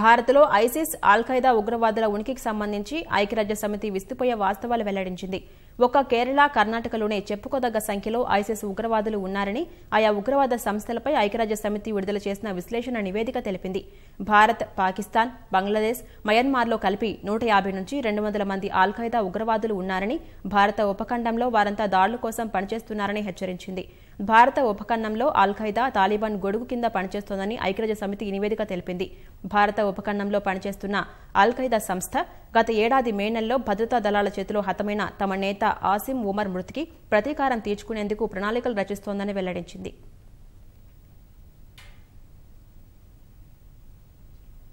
భారత్లో ఐసిస్ ఆల్ఖైదా ఉగ్రవాదుల ఉనికికి సంబంధించి ఐక్యరాజ్య సమితి విస్తుపోయే వాస్తవాలు వెల్లడించింది ఒక్క కేరళ కర్ణాటకలోనే చెప్పుకోదగ్గ సంఖ్యలో ఐసిస్ ఉగ్రవాదులు ఉన్నారని ఆయా ఉగ్రవాద సంస్థలపై ఐక్యరాజ్య సమితి విడుదల చేసిన విశ్లేషణ నివేదిక తెలిపింది భారత్ పాకిస్తాన్ బంగ్లాదేశ్ మయన్మార్లో కలిపి నూట యాభై నుంచి రెండు వందల మంది ఆల్ఖైదా ఉగ్రవాదులు ఉన్నారని భారత ఉపఖండంలో వారంతా దాడుల కోసం పనిచేస్తున్నారని హెచ్చరించింది భారత ఉపఖండంలో ఆల్ఖైదా తాలిబాన్ గొడుగు కింద పనిచేస్తోందని ఐక్యరాజ్య సమితి నివేదిక తెలిపింది భారత భారత ఉపఖండంలో పనిచేస్తున్న ఖైదా సంస్థ గత ఏడాది మే నెలలో భద్రతా దళాల చేతిలో హతమైన తమ నేత ఆసిం ఉమర్ మృతికి ప్రతీకారం తీర్చుకునేందుకు ప్రణాళికలు రచిస్తోందని వెల్లడించింది